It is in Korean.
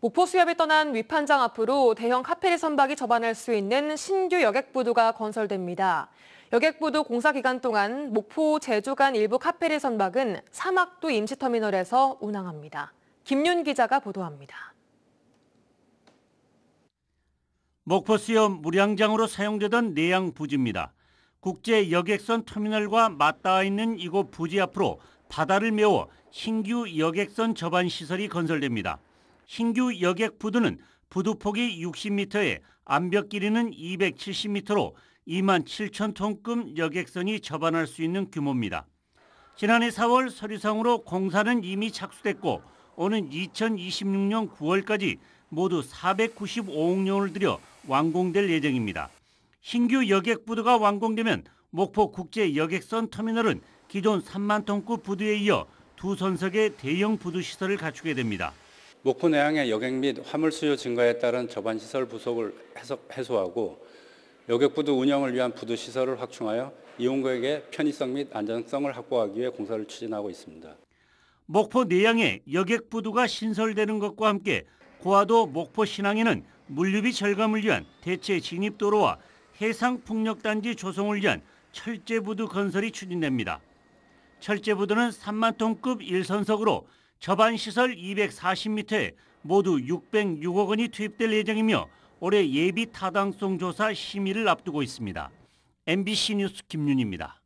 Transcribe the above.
목포수협이 떠난 위판장 앞으로 대형 카페리 선박이 접안할 수 있는 신규 여객부두가 건설됩니다. 여객부두 공사 기간 동안 목포 제주 간 일부 카페리 선박은 사막도 임시터미널에서 운항합니다. 김윤 기자가 보도합니다. 목포수협 무량장으로 사용되던 내양 부지입니다. 국제 여객선 터미널과 맞닿아 있는 이곳 부지 앞으로 바다를 메워 신규 여객선 접안 시설이 건설됩니다. 신규 여객 부두는 부두 폭이 60m에 암벽 길이는 270m로 2만 7천 톤급 여객선이 접안할 수 있는 규모입니다. 지난해 4월 서류상으로 공사는 이미 착수됐고 오는 2026년 9월까지 모두 495억 령을 들여 완공될 예정입니다. 신규 여객 부두가 완공되면 목포 국제 여객선 터미널은 기존 3만 톤급 부두에 이어 두 선석의 대형 부두 시설을 갖추게 됩니다. 목포 내항의 여객 및 화물 수요 증가에 따른 저반 시설 부속을 해소하고 여객부도 운영을 위한 부두 시설을 확충하여 이용객의 편의성 및 안전성을 확보하기 위해 공사를 추진하고 있습니다. 목포 내양에 여객부두가 신설되는 것과 함께 고아도 목포 신항에는 물류비 절감을 위한 대체 진입도로와 해상풍력단지 조성을 위한 철제부두 건설이 추진됩니다. 철제부두는 3만 톤급 일선석으로 저반시설 240m에 모두 606억 원이 투입될 예정이며 올해 예비 타당성 조사 심의를 앞두고 있습니다. MBC 뉴스 김윤입니다.